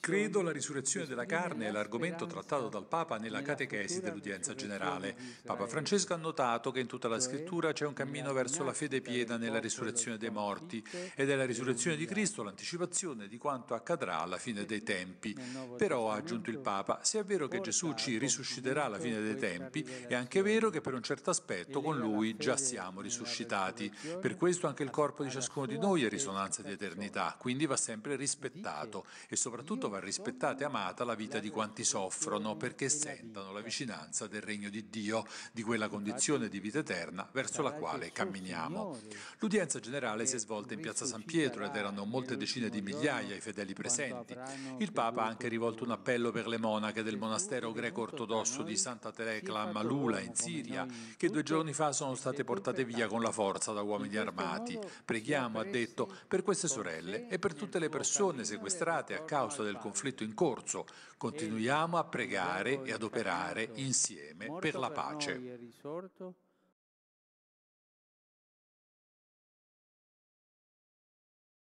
Credo la risurrezione della carne è l'argomento trattato dal Papa nella catechesi dell'udienza generale. Papa Francesco ha notato che in tutta la cioè, scrittura c'è un cammino verso la fede piena nella risurrezione dei morti ed è la risurrezione di Cristo l'anticipazione di quanto accadrà alla fine dei tempi. Però, ha aggiunto il Papa, se è vero che Gesù ci risusciterà alla fine dei tempi, è anche vero che per un certo aspetto con lui già siamo risuscitati. Per questo anche il corpo di ciascuno di noi è risonanza di eternità, quindi va sempre rispettato e soprattutto va rispettata e amata la vita di quanti soffrono perché sentano la vicinanza del regno di Dio, di quella condizione di vita eterna verso la quale camminiamo. L'udienza generale si è svolta in piazza San Pietro ed erano molte decine di migliaia i fedeli presenti. Il Papa ha anche rivolto un appello per le monache del monastero greco-ortodosso di Santa Terecla a Malula in Siria, che due giorni fa sono state portate via con la forza da uomini armati. Preghiamo, ha detto, per queste sorelle e per tutte le persone sequestrate a causa del conflitto in corso. Continuiamo a pregare e ad operare insieme per la pace.